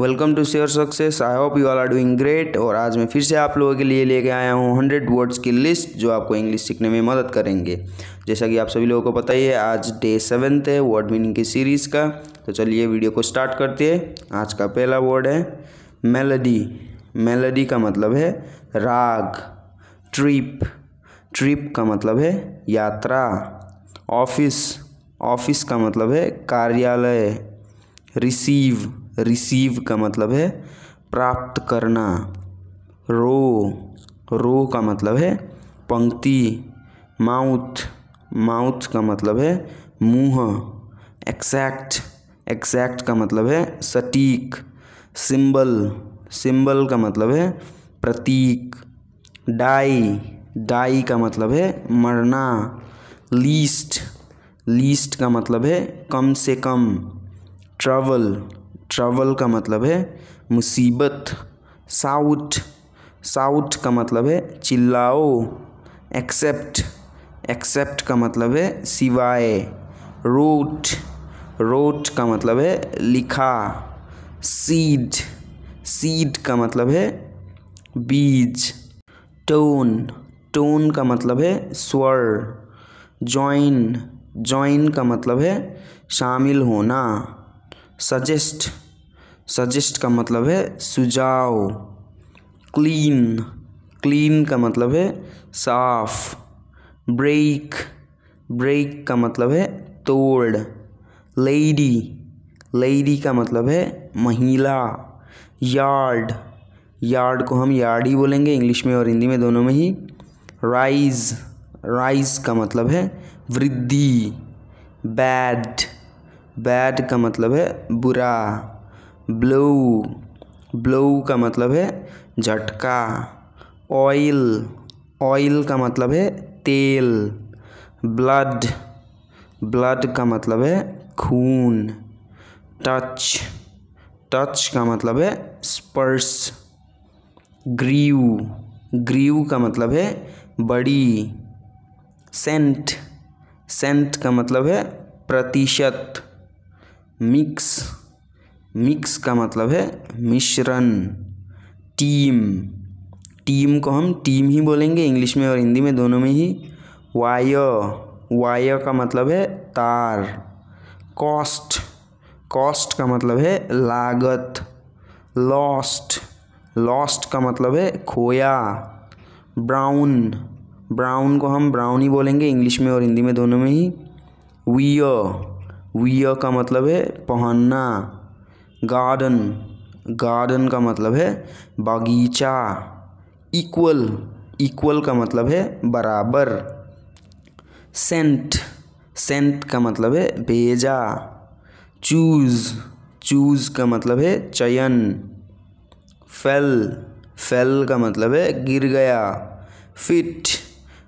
welcome to Sure Success I hope you all are doing great और आज मैं फिर से आप लोगों के लिए लेके आया हूँ हंड्रेड वर्ड्स की लिस्ट जो आपको इंग्लिश सीखने में मदद करेंगे जैसा कि आप सभी लोगों को पता ही है आज डे सेवेंथ है वर्ड मीनिंग की सीरीज़ का तो चलिए वीडियो को स्टार्ट करते हैं आज का पहला वर्ड है मेलोडी मेलोडी का मतलब है राग ट्रिप ट्रिप का मतलब है यात्रा ऑफिस ऑफिस का मतलब है कार्यालय रिसीव रिसीव का मतलब है प्राप्त करना रो रो का मतलब है पंक्ति माउथ माउथ का मतलब है मुंह एक्सैक्ट एक्सैक्ट का मतलब है सटीक सिंबल सिंबल का मतलब है प्रतीक डाई डाई का मतलब है मरना लीस्ट लीस्ट का मतलब है कम से कम ट्रेवल ट्रबल का मतलब है मुसीबत साउट साउट का मतलब है चिल्लाओ एक्सेप्ट एक्सेप्ट का मतलब है सिवाय रोट रोट का मतलब है लिखा सीड सीड का मतलब है बीज टोन टोन का मतलब है स्वर जॉइन जॉइन का मतलब है शामिल होना सजेस्ट सजेस्ट का मतलब है सुझाव क्लीन क्लीन का मतलब है साफ ब्रेक ब्रेक का मतलब है तोड़ लेडी लेडी का मतलब है महिला यार्ड यार्ड को हम यार्ड ही बोलेंगे इंग्लिश में और हिंदी में दोनों में ही राइज राइज का मतलब है वृद्धि बैड बैड का मतलब है बुरा ब्लू ब्लू का मतलब है झटका ऑयल ऑयल का मतलब है तेल ब्लड ब्लड का मतलब है खून टच टच का मतलब है स्पर्श ग्रीव ग्रीव का मतलब है बड़ी सेंट सेंट का मतलब है प्रतिशत मिक्स मिक्स का मतलब है मिश्रण टीम टीम को हम टीम ही बोलेंगे इंग्लिश में और हिंदी में दोनों में ही वाय वाय का मतलब है तार कॉस्ट कॉस्ट का मतलब है लागत लॉस्ट लॉस्ट का मतलब है खोया ब्राउन ब्राउन को हम ब्राउन ही बोलेंगे इंग्लिश में और हिंदी में दोनों में ही विय विय का मतलब है पहनना गार्डन गार्डन का मतलब है बागीचा इक्वल इक्वल का मतलब है बराबर सेंट सेंट का मतलब है भेजा चूज चूज का मतलब है चयन फेल फेल का मतलब है गिर गया फिट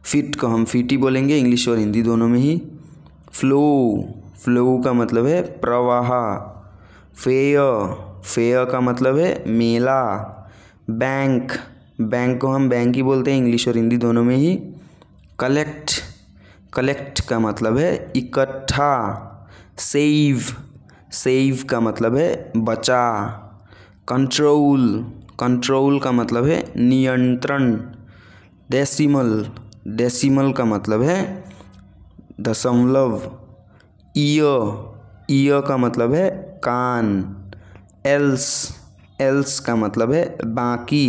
फिट को हम फिट ही बोलेंगे इंग्लिश और हिंदी दोनों में ही फ्लो फ्लो का मतलब है प्रवाह फेय फेय का मतलब है मेला बैंक बैंक को हम बैंक ही बोलते हैं इंग्लिश और हिंदी दोनों में ही कलेक्ट कलेक्ट का मतलब है इकट्ठा सेव सेव का मतलब है बचा कंट्रोल कंट्रोल का मतलब है नियंत्रण डेसिमल डेसिमल का मतलब है दशमलव ईय ईय का मतलब है कान एल्स एल्स का मतलब है बाकी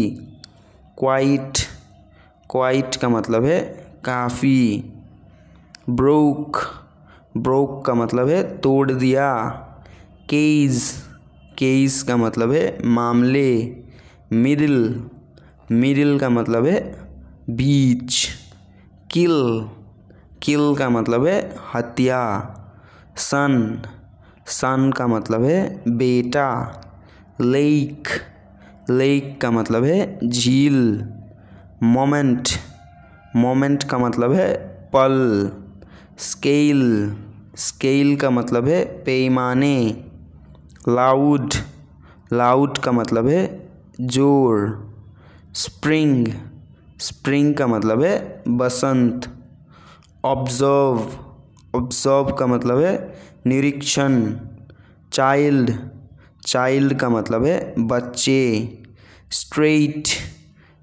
क्वाइट क्वाइट का मतलब है काफ़ी ब्रोक ब्रोक का मतलब है तोड़ दिया केस केस का मतलब है मामले मिडिल मिडिल का मतलब है बीच किल किल का मतलब है हत्या सन सन का मतलब है बेटा लेक लेक का मतलब है झील मोमेंट मोमेंट का मतलब है पल स्केल स्केल का मतलब है पैमाने लाउड लाउड का मतलब है जोर स्प्रिंग स्प्रिंग का मतलब है बसंत ऑब्जर्व ऑब्जर्व का मतलब है निरीक्षण चाइल्ड चाइल्ड का मतलब है बच्चे स्ट्रेट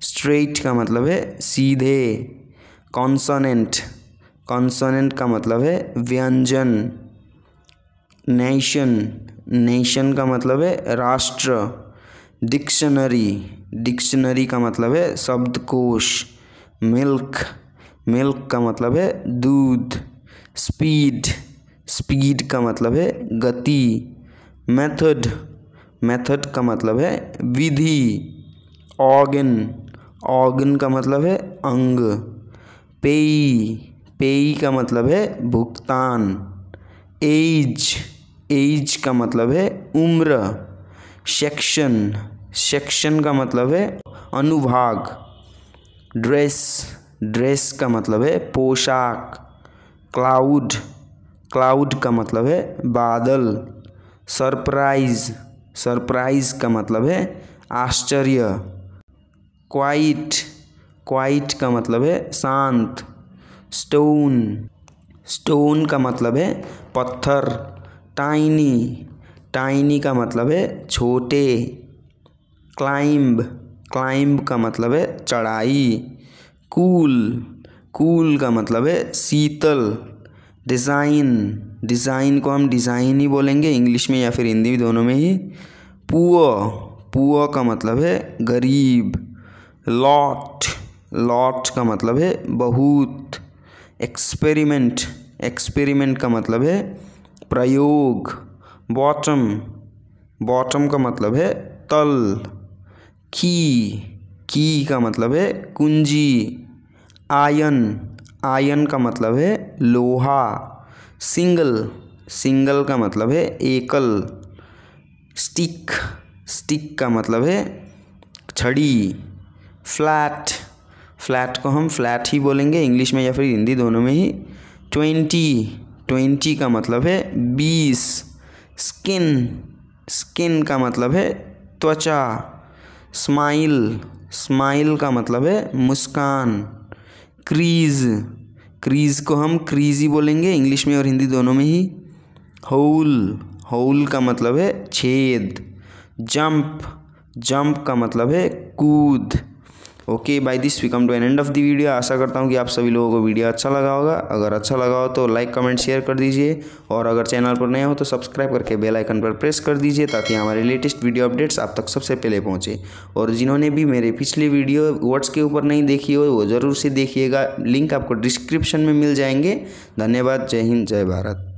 स्ट्रेट का मतलब है सीधे कॉन्सोनेंट कॉन्सोनेंट का मतलब है व्यंजन नेशन नेशन का मतलब है राष्ट्र डिक्शनरी डिक्शनरी का मतलब है शब्दकोश मिल्क मिल्क का मतलब है दूध स्पीड स्पीड का मतलब है गति मेथड मेथड का मतलब है विधि ऑर्गन ऑर्गन का मतलब है अंग पेई पेई का मतलब है भुगतान एज एज का मतलब है उम्र सेक्शन सेक्शन का मतलब है अनुभाग ड्रेस ड्रेस का मतलब है पोशाक क्लाउड क्लाउड का मतलब है बादल सरप्राइज सरप्राइज का मतलब है आश्चर्य क्वाइट क्वाइट का मतलब है शांत स्टोन स्टोन का मतलब है पत्थर टाइनी टाइनी का मतलब है छोटे क्लाइंब क्लाइंब का मतलब है चढ़ाई कूल कूल का मतलब है शीतल डिज़ाइन डिज़ाइन को हम डिज़ाइन ही बोलेंगे इंग्लिश में या फिर हिंदी दोनों में ही पुअ पुअ का मतलब है गरीब लॉट लॉट का मतलब है बहुत एक्सपेरिमेंट एक्सपेरिमेंट का मतलब है प्रयोग बॉटम बॉटम का मतलब है तल की की का मतलब है कुंजी आयन आयन का मतलब है लोहा सिंगल सिंगल का मतलब है एकल स्टिक स्टिक का मतलब है छड़ी फ्लैट फ्लैट को हम फ्लैट ही बोलेंगे इंग्लिश में या फिर हिंदी दोनों में ही ट्वेंटी ट्वेंटी का मतलब है बीस स्किन स्किन का मतलब है त्वचा स्माइल स्माइल का मतलब है मुस्कान क्रीज क्रीज को हम क्रीज ही बोलेंगे इंग्लिश में और हिंदी दोनों में ही होल होल का मतलब है छेद जंप जंप का मतलब है कूद okay by this we come to an end of the video आशा करता हूँ कि आप सभी लोगों को वीडियो अच्छा लगा होगा अगर अच्छा लगा हो तो लाइक कमेंट शेयर कर दीजिए और अगर चैनल पर नया हो तो सब्सक्राइब करके बेल आइकन पर प्रेस कर दीजिए ताकि हमारे लेटेस्ट वीडियो अपडेट्स आप तक सबसे पहले पहुँचे और जिन्होंने भी मेरे पिछली वीडियो वर्ड्स के ऊपर नहीं देखी हो वो ज़रूर से देखिएगा लिंक आपको डिस्क्रिप्शन में मिल जाएंगे धन्यवाद जय हिंद जय भारत